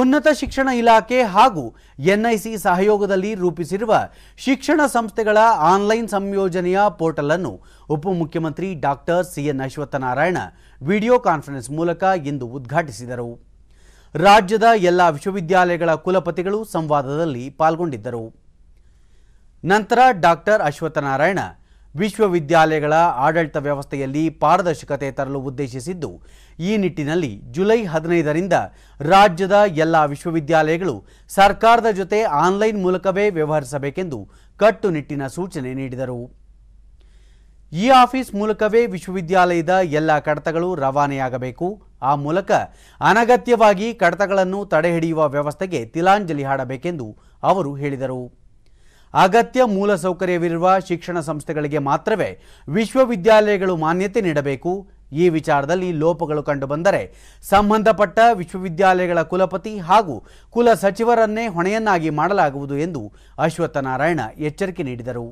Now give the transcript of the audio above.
ಉನ್ನತ ಶಿಕ್ಷಣ ಇಲಾಖೆ ಹಾಗೂ ಎನ್ಐಸಿ ಸಹಯೋಗದಲ್ಲಿ ರೂಪಿಸಿರುವ ಶಿಕ್ಷಣ ಸಂಸ್ಥೆಗಳ ಆನ್ಲೈನ್ ಸಂಯೋಜನೆಯ ಪೋರ್ಟಲ್ ಅನ್ನು ಉಪಮುಖ್ಯಮಂತ್ರಿ doctor C N Ashwathnarayan video conference ಮೂಲಕ ಇಂದು ಉದ್ಘಾಟಿಸಿದರು ರಾಜ್ಯದ ಎಲ್ಲ ವಿಶ್ವವಿದ್ಯಾಲಯಗಳ ಕುಲಪತಿಗಳು ಸಂವಾದದಲ್ಲಿ ಪಾಲ್ಗೊಂಡಿದ್ದರು ನಂತರ ಡಾಕ್ಟರ್ ಅಶ್ವತ್ಥನಾರಾಯಣ ವಿಶ್ವವಿದ್ಯಾಲಯಗಳ ಆಡಳಿತ ವ್ಯವಸ್ಥೆಯಲ್ಲಿ ಪಾರದರ್ಶಕತೆ ತರಲು ಉದ್ದೇಶಿಸಿದ್ದು ಈ ನಿಟ್ಟಿನಲ್ಲಿ ಜುಲೈ ಹದಿನೈದರಿಂದ ರಾಜ್ಯದ ಎಲ್ಲ ವಿಶ್ವವಿದ್ಯಾಲಯಗಳು ಸರ್ಕಾರದ ಜೊತೆ ಆನ್ಲೈನ್ ಮೂಲಕವೇ ವ್ಯವಹರಿಸಬೇಕೆಂದು ಕಟ್ಟುನಿಟ್ಟಿನ ಸೂಚನೆ ನೀಡಿದರು ಈ ಆಫೀಸ್ ಮೂಲಕವೇ ವಿಶ್ವವಿದ್ಯಾಲಯದ ಎಲ್ಲ ಕಡತಗಳು ರವಾನೆಯಾಗಬೇಕು ಆ ಮೂಲಕ ಅನಗತ್ಯವಾಗಿ ಕಡತಗಳನ್ನು ತಡೆಹಿಡಿಯುವ ವ್ಯವಸ್ಥೆಗೆ ತಿಲಾಂಜಲಿ ಹಾಡಬೇಕೆಂದು ಅವರು ಹೇಳಿದರು ಅಗತ್ಯ ಮೂಲಸೌಕರ್ಯವಿರುವ ಶಿಕ್ಷಣ ಸಂಸ್ಥೆಗಳಿಗೆ ಮಾತ್ರವೇ ವಿಶ್ವವಿದ್ಯಾಲಯಗಳು ಮಾನ್ಯತೆ ನೀಡಬೇಕು ಈ ವಿಚಾರದಲ್ಲಿ ಲೋಪಗಳು ಕಂಡುಬಂದರೆ ಸಂಬಂಧಪಟ್ಟ ವಿಶ್ವವಿದ್ಯಾಲಯಗಳ ಕುಲಪತಿ ಹಾಗೂ ಕುಲ ಸಚಿವರನ್ನೇ ಹೊಣೆಯನ್ನಾಗಿ ಮಾಡಲಾಗುವುದು ಎಂದು ಅಶ್ವತ್ಥನಾರಾಯಣ ಎಚ್ಚರಿಕೆ ನೀಡಿದರು